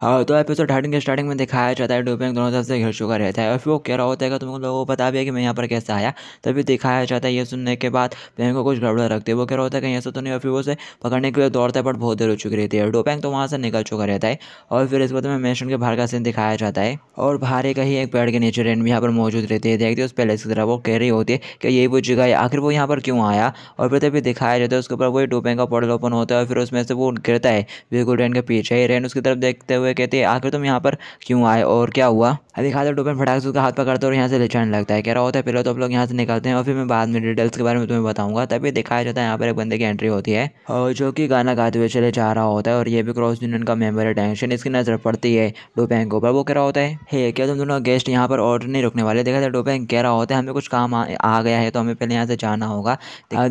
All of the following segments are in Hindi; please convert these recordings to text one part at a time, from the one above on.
हाँ तो एपिसोड थर्टीन के स्टार्टिंग में दिखाया जाता है डोपिंग दोनों तरफ से घिर चुका रहता है और फिर वो कह रहा होता है कि तुमको लोगों को बता दिया कि मैं यहाँ पर कैसे आया तभी दिखाया जाता है ये सुनने के बाद पेंग को कुछ गड़बड़ा रखती है वो कह रहा होता है कि यहाँ से तो नहीं और फिर उसे पकड़ने के लिए दौड़ते है बट बहुत देर हो चुकी रहती है डोपेंग तो वहाँ से निकल चुका रहता है और फिर इस बात में मैशन के बाहर का सीन दिखाया जाता है और बाहर का ही एक पेड़ के नीचे रेन भी यहाँ पर मौजूद रहती है देखती है उस पैलेस की तरह वो कह रही होती है कि यही वो जगह है आखिर वो यहाँ पर क्यों आया और फिर तभी दिखाया जाता है उसके ऊपर वही डोपेंग का पॉडल ओपन होता है और फिर उसमें से वो गिरता है बिल्कुल रेन के पीछे रेन उसकी तरफ देखते हुए हुए कहते हैं आखिर तुम यहाँ पर क्यों आए और क्या हुआ अधिकार डोपेन फटाक उसका हाथ पकड़ते और यहाँ से ले लगता है कह रहा होता है पहले तो आप लोग यहाँ से निकलते हैं और फिर मैं बाद में डिटेल्स के बारे में तुम्हें बताऊंगा तभी दिखाया जाता है यहाँ पर एक बंदे की एंट्री होती है और जो कि गाना गाते हुए चले जा रहा होता है और ये भी क्रॉस यूनियन का मेम्बर है टेंशन इसकी नज़र पड़ती है डोपेंग के ऊपर वो कह रहा होता है हे क्या तुम दोनों गेस्ट यहाँ पर और नहीं रुकने वाले देखा था डोपेंग कह रहा होता है हमें कुछ काम आ, गया है तो हमें पहले यहाँ से जाना होगा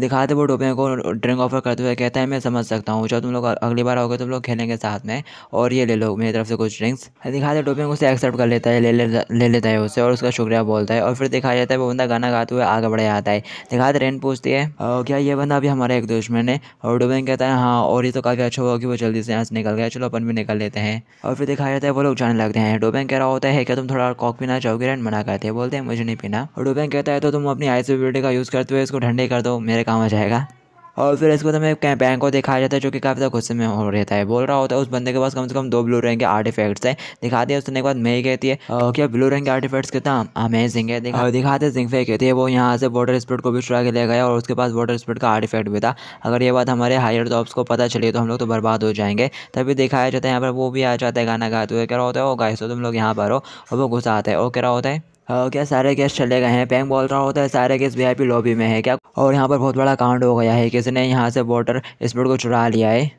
दिखाते वो डोपेंग को ड्रिंक ऑफर करते हुए कहता है मैं समझ सकता हूँ जब तुम लोग अगली बार आओगे तो तुम लोग खेलेंगे साथ में और ये ले लो मेरे मेरी तरफ से कुछ ड्रिंक्स दिखा दे टोपिंग उसे एक्सेप्ट कर लेता है ले ले ले लेता है उसे और उसका शुक्रिया बोलता है और फिर दिखा जाता है वो बंदा गाना गाते हुए आगे बढ़ जाता है दिखा दे रेन पूछती है क्या ये बंदा अभी हमारा एक दुश्मन है और डोपिंग कहता है हाँ और ये तो काफ़ी अच्छा हुआ कि वो जल्दी से यहाँ से निकल गया चलो अपन भी निकल लेते हैं और फिर दिखाया जाता है वो लोग जाने लगते हैं डोपेंग कह रहा होता है क्या तुम थोड़ा कॉक पीना चाहोगे रेन मना करते हैं बोलते हैं मुझे नहीं पीना और डोपेंग कहता है तो तुम अपनी आई ब्यूटी का यूज़ करते हुए इसको ठंडे कर दो मेरे काम आ जाएगा और फिर इसके बाद तो हमें बैंक को दिखाया जाता है जो कि काफ़ी ज़्यादा गुस्से में हो रहता है बोल रहा होता है उस बंदे के पास कम से कम दो ब्लू रंग के आर्ट इफेक्ट्स है दिखा दिया उसने के बाद मैं कहती है क्या ब्लू रंग के आर्ट इफेक्ट्स कितना अमेजिंग है दिखा हाँ। दिखाते जिंगफे कहती है वो यहाँ से वाटर स्प्रिट को भी चुरा के ले गया और उसके पास वाटर स्प्रिट का आर्ट इफेक्ट भी था अगर ये बात हमारे हायर जॉब्स को पता चले तो हम लोग तो बर्बाद हो जाएंगे तभी दिखाया जाता है यहाँ पर वो भी आ जाता है गाना गाते हुए कह रहा होता है वो तो गाय तुम लोग यहाँ पर हो और वो गुस्सा आता है और कह रहा होता है हाँ, क्या सारे गेस्ट चले गए हैं पैंग बोल रहा होता है सारे गेस्ट वी लॉबी में है क्या और यहाँ पर बहुत बड़ा कांड हो गया है किसी ने यहाँ से वाटर स्पीड को चुरा लिया है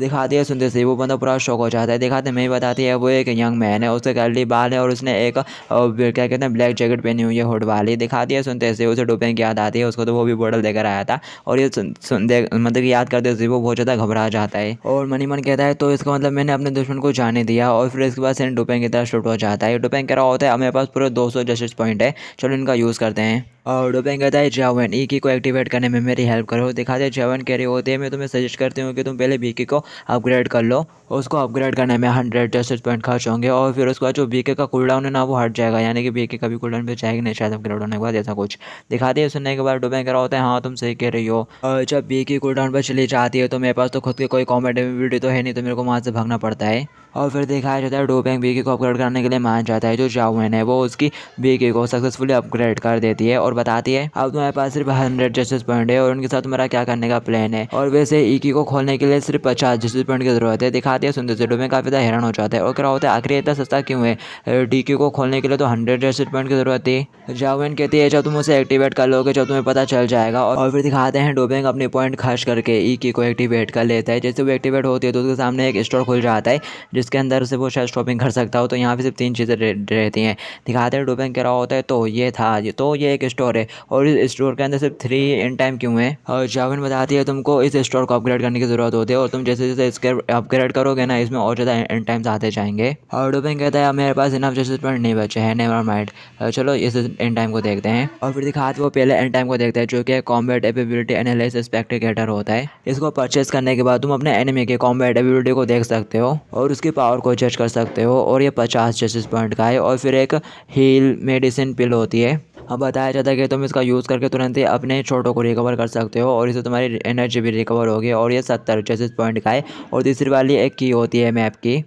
दिखाती है सुनते से वो बंदा पूरा शौक हो जाता है दिखाते मैं बताती है वो एक यंग मैन है उसके गर्ली बाल है और उसने एक क्या कहते हैं ब्लैक जैकेट पहनी हुई है हुड वाली दिखाती है सुनते से उसे डुबे की याद आती है उसको तो वो भी बोतल देकर आया था और ये मतलब याद करते हुए वो बहुत ज़्यादा घबरा जाता है और मनी मन कहता है तो इसका मतलब मैंने अपने दुश्मन को जाने दिया और फिर इसके बाद से डुपेंग की तरह शूट हो जाता है डुपेंग कह रहा होता है हमारे पास पूरे दो सौ जस्टिस पॉइंट है चलो इनका यूज़ करते हैं और डोपेन कहता है जेवन ई e की को एक्टिवेट करने में मेरी हेल्प करो दिखाते हैं जेवन रहे होते हैं मैं तुम्हें सजेस्ट करती हूँ कि तुम पहले बीके को अपग्रेड कर लो उसको अपग्रेड करने में हंड्रेड जस्टिस पॉइंट खर्च होंगे और फिर उसके बाद जो बीके का कूल डाउन है ना वो हट जाएगा यानी कि बीके का भी कूल डाउन पर जाएगा नहीं शायद अपग्रेड होने के बाद ऐसा कुछ दिखाते हैं सुनने के बाद डोपेन कह रहा होता है हाँ तुम सही कह रही हो और जब के कूल डाउन पर चली जाती है तो मेरे पास तो खुद की कोई कॉमेडी वीडियो तो है नहीं तो मेरे को वहाँ से भागना पड़ता है और फिर दिखाया जाता है डोपेंग बीके को अपग्रेड करने के लिए माना जाता है जो जावेन है वो उसकी बीके को सक्सेसफुली अपग्रेड कर देती है और बताती है अब तुम्हारे पास सिर्फ हंड्रेड जस्टिस पॉइंट है और उनके साथ तुम्हारा क्या करने का प्लान है और वैसे इकी e को खोलने के लिए सिर्फ पचास जस्टिस पॉइंट की जरूरत है दिखाती है सुंदर से में काफ़ी ज़्यादा हैरान हो जाता है और क्या होता है आखिर इतना सस्ता क्यों है डी को खोलने के लिए तो हंड्रेड जस्टिस पॉइंट की जरूरत थी जावेन कहती है जब तुम उसे एक्टिवेट कर लोगे जब तुम्हें पता चल जाएगा और फिर दिखाते हैं डोबेंग अपने पॉइंट खर्च करके ई e को एक्टिवेट कर लेता है जैसे वो एक्टिवेट होती है तो उसके सामने एक स्टोर खुल जाता है जिसके अंदर से वो शायद शॉपिंग कर सकता हो तो यहाँ पे सिर्फ तीन चीज़ें रहती हैं दिखाते हैं डोबेंग कह रहा होता है तो ये था तो ये एक स्टोर स्टोर है और इस स्टोर के अंदर सिर्फ थ्री इन टाइम क्यों है और जाविन बताती है तुमको इस स्टोर को अपग्रेड करने की ज़रूरत होती है और तुम जैसे जैसे इसके अपग्रेड करोगे ना इसमें और ज़्यादा इन टाइम्स आते जाएंगे और डुबिन कहता है मेरे पास इनफ जैसे पॉइंट नहीं बचे हैं नेवर माइंड चलो इस इन टाइम को देखते हैं और फिर दिखाते वो पहले इन टाइम को देखते हैं जो कि कॉम्बैट एबिलिटी एनालिसिस स्पेक्टिकेटर होता है इसको परचेस करने के बाद तुम अपने एनिमी के कॉम्बैट एबिलिटी को देख सकते हो और उसकी पावर को जज कर सकते हो और ये पचास जैसे पॉइंट का है और फिर एक हील मेडिसिन पिल होती है अब बताया जाता है ज़्यादा गया तुम इसका यूज़ करके तुरंत ही अपने शॉटों को रिकवर कर सकते हो और इससे तुम्हारी एनर्जी भी रिकवर होगी और ये सत्तर चौंतीस पॉइंट का है और तीसरी वाली एक की होती है मैप की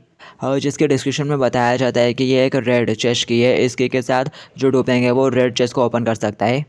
और जिसके डिस्क्रिप्शन में बताया जाता है कि ये एक रेड चेस्ट की है इसकी के साथ जो डूबेंगे वो रेड चेस्ट को ओपन कर सकता है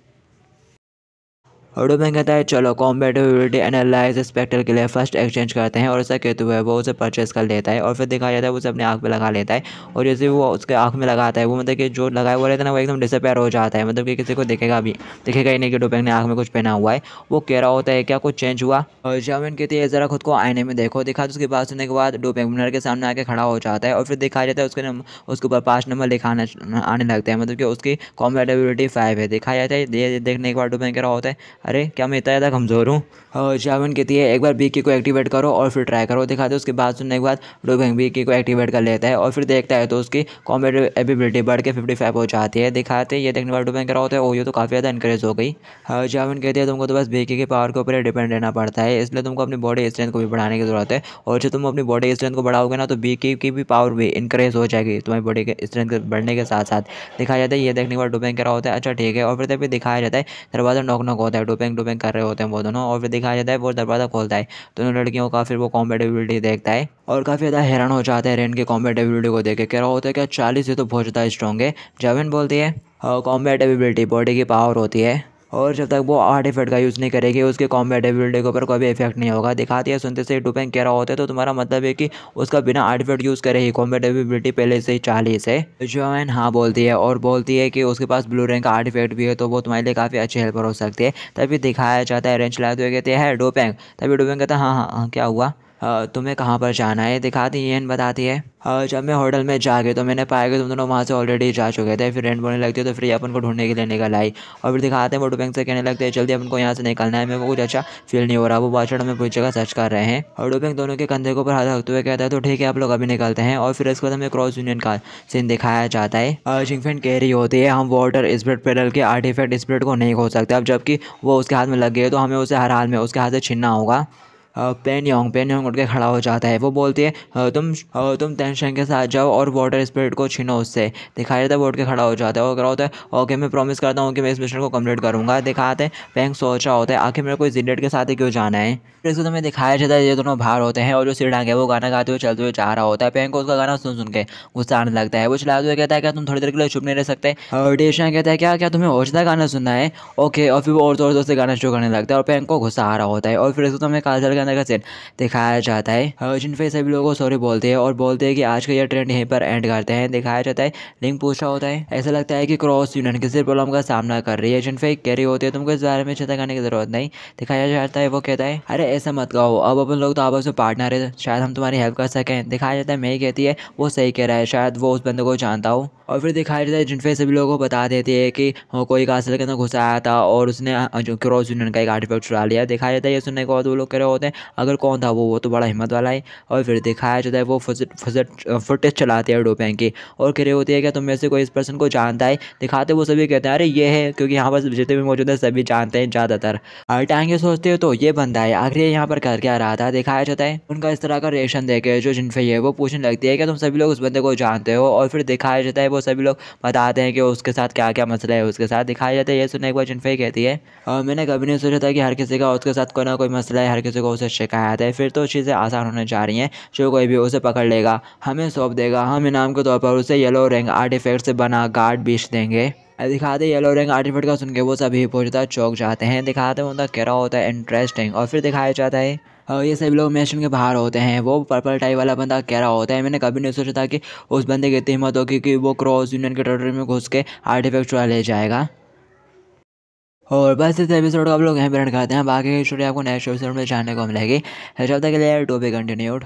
अडोबैंक कहता है चलो कॉम्पेटिविटी एनालाइज स्पेक्टर के लिए फर्स्ट एक्सचेंज करते हैं और ऐसा कहते हुए वो उसे परचेस कर लेता है और फिर दिखाया जाता है उसे अपने आँख में लगा लेता है और जैसे वो उसके आँख में लगाता है वो मतलब कि जो लगाए हुआ रहता है ना वो एकदम डिसअपेयर हो जाता है मतलब कि किसी को दिखेगा भी दिखेगा ही नहीं कि डोबैंक ने आँख में कुछ पहना हुआ है वो कह रहा होता है क्या कुछ चेंज हुआ और जामिन कहती है ज़रा खुद को आईने में देखो दिखा उसके बाद सुनने के बाद डोबैंक मिनर के सामने आके खड़ा हो जाता है और फिर दिखाया जाता है उसके उसके ऊपर पाँच नंबर लिखाना आने लगता है मतलब कि उसकी कॉम्पेटिविटी फाइव है दिखाया जाता है देखने के बाद डोबैंक कह रहा होता है अरे क्या मैं इतना ज़्यादा कमज़ोर हूँ जावन हाँ, कहती है एक बार बी को एक्टिवेट करो और फिर ट्राई करो दिखाते उसके बाद सुनने के बाद डोबेंग बी को एक्टिवेट कर लेता है और फिर देखता है तो उसकी कॉम्बेट एबिलिटी बढ़ के फिफ्टी फाइव हो जाती है दिखाते ये देखने वाले डोबेंग करा रहा होता है ओ ये तो काफ़ी ज़्यादा इंक्रेज हो गई जावन हाँ, कहती है तुमको तो बस बी के पावर के ऊपर डिपेंड रहना पड़ता है इसलिए तुमको अपनी बॉडी स्ट्रेंथ को भी बढ़ाने की ज़रूरत है और जो तुम अपनी बॉडी स्ट्रेंथ को बढ़ाओगे ना तो बी की भी पावर भी इंक्रेज हो जाएगी तुम्हारी बॉडी के स्ट्रेंथ बढ़ने के साथ साथ दिखाया जाता है ये देखने वाले बाद डोबेंग कर होता है अच्छा ठीक है और फिर तभी दिखाया जाता है दरवाज़ा नॉक नॉक होता है डोपेंग डोपेंग कर रहे होते हैं वो दोनों और फिर दिखाया जाता है वो दरवाज़ा खोलता है दोनों लड़कियों का फिर वो कॉम्पेटेबिलिटी देखता है और काफ़ी ज़्यादा हैरान हो जाता है रेन के कॉम्पेटेबिलिटी को देखे कह रहा होता है कि चालीस ये तो बहुत ज़्यादा स्ट्रॉन्ग है जविन बोलती है कॉम्पेटेबिलिटी हाँ, बॉडी की पावर होती है और जब तक वो आर्ट इफेक्ट का यूज़ नहीं करेगी उसके कॉम्पेटेबिलिटी के ऊपर कोई भी इफेक्ट नहीं होगा दिखाते हैं सुनते से डिपेंड कह रहा होता है तो तुम्हारा मतलब है कि उसका बिना आर्ट इफेक्ट यूज़ करे ही कॉम्बेटेबिलिटी पहले से ही चालीस है जोएन हाँ बोलती है और बोलती है कि उसके पास ब्लू रैंक का आर्ट इफेक्ट भी है तो वो तुम्हारे लिए काफ़ी अच्छी हेल्पर हो सकती है तभी दिखाया जाता है रेंच लाए तो कहते हैं डोपेंग तभी डोपेंग कहता है हाँ हाँ, हाँ क्या हुआ तुम्हें कहाँ पर जाना है दिखाती है एन बताती है और जब मैं होटल में जा गई तो मैंने पाया कि तुम दोनों वहाँ से ऑलरेडी जा चुके थे फिर रेंट बोलने लगती है तो फिर ये अपन को ढूंढने के लिए निकल आई और फिर दिखाते हैं मोटो बैंक से कहने लगते हैं जल्दी अपन को यहाँ से निकलना है मेरे को कुछ अच्छा फील नहीं हो रहा वो बाचड़ हमें पूरी जगह सर्च कर रहे हैं और डोपिंग दोनों के कंधे को ऊपर हाथ रखते हुए कहता है तो ठीक है आप लोग अभी निकलते हैं और फिर इसके बाद हमें क्रॉस यूनियन का सीन दिखाया जाता है और जिंगफेन कह रही होती है हम वाटर स्प्रिट पेडल के आर्टिफेक्ट स्प्रिट को नहीं खो सकते अब जबकि वो उसके हाथ में लग गए तो हमें उसे हर हाल में उसके हाथ से छीनना होगा पेन योंग पेन योंग उठ के खड़ा हो जाता है वो बोलती है तुम तुम टेंशन के साथ जाओ और वाटर स्पिरिट को छीनो उससे दिखाया देता है वो उठ के खड़ा हो जाता है और करा होता है ओके मैं प्रॉमिस करता हूँ कि मैं इस मिशन को कम्प्लीट करूँगा दिखाते हैं पेंग सोचा होता है आखिर मेरे को इस जिलेट के साथ ही क्यों जाना है फिर इसको तुम्हें दिखाया जाता है ये दोनों बाहर होते हैं और जो सीढ़ा है वो गाना गाते हुए चलते हुए जा रहा होता है पेंग को उसका गाना सुन सुन के गुस्सा आने लगता है वो चलाते हुए कहता है क्या तुम थोड़ी देर के लिए छुप नहीं रह सकते और डेशांग कहता है क्या क्या तुम्हें और ज़्यादा गाना सुनना है ओके और फिर वो और जोर जोर से गाना शुरू करने लगता है और पेंग को गुस्सा आ रहा होता है और फिर इसको तुम्हें काजल जाने का सेट दिखाया जाता है अर्जुन फिर सभी लोगों को सॉरी बोलते हैं और बोलते हैं कि आज का यह ट्रेंड यहीं पर एंड करते हैं दिखाया जाता है लिंक पूछा होता है ऐसा लगता है कि क्रॉस यूनियन किसी प्रॉब्लम का सामना कर रही है अर्जुन फिर कैरी होती है तुमको इस बारे में चिंता करने की जरूरत नहीं दिखाया जाता है वो कहता है अरे ऐसा मत कहो अब अपन लोग तो आपस में पार्टनर है शायद हम तुम्हारी हेल्प कर सकें दिखाया जाता है मैं कहती है वो सही कह रहा है शायद वो उस बंदे को जानता हो और फिर दिखाया जाता है जिनफे सभी लोगों को बता देती है कि हाँ, कोई कासिल के अंदर घुसाया था और उसने हाँ, जो क्रॉस यूनियन का एक आर्टिफैक्ट चुरा लिया दिखाया जाता है ये सुनने के बाद वो लोग कह रहे होते हैं अगर कौन था वो वो तो बड़ा हिम्मत वाला है और फिर दिखाया जाता है वो फुटेज चलाते हैं डोपेंग की और कह रहे होते हैं क्या तुम से कोई इस पर्सन को जानता है दिखाते वो सभी कहते हैं अरे ये है क्योंकि यहाँ पर जितने भी मौजूद है सभी जानते हैं ज़्यादातर हर टाइम ये सोचते हो तो ये बंदा है आखिर यहाँ पर करके आ रहा था दिखाया जाता है उनका इस तरह का रिएक्शन देखे जो जिनफे है वो पूछने लगती है कि तुम सभी लोग उस बंदे को जानते हो और फिर दिखाया जाता है वो सभी लोग बताते हैं कि उसके साथ क्या क्या मसला है उसके साथ दिखाया जाता है ये सुनने के बाद जिनफे कहती है और मैंने कभी नहीं सोचा था कि हर किसी का उसके साथ कोई ना कोई मसला है हर किसी को उसे शिकायत है फिर तो चीज़ें आसान होने जा रही हैं जो कोई भी उसे पकड़ लेगा हमें सौंप देगा हम इनाम के तौर पर उसे येलो रंग आर्टिफेक्ट से बना गार्ड बीच देंगे दिखाते येलो रंग आर्टिफेक्ट का सुन के वो सभी पूछता चौक जाते हैं दिखाते उनका कह होता है इंटरेस्टिंग और फिर दिखाया जाता है और हाँ, ये सभी लोग मैशन के बाहर होते हैं वो पर्पल टाई वाला बंदा कह रहा होता है मैंने कभी नहीं सोचा था कि उस बंदे की इतनी हिम्मत होगी कि वो क्रॉस यूनियन के टेरिटरी में घुस के आर्टिफेक्ट चुरा ले जाएगा और बस इस एपिसोड को आप लोग यहीं पर खाते हैं बाकी स्टोरी आपको नेक्स्ट एपिसोड में जानने को मिलेगी जब तक के लिए टू बी कंटिन्यूड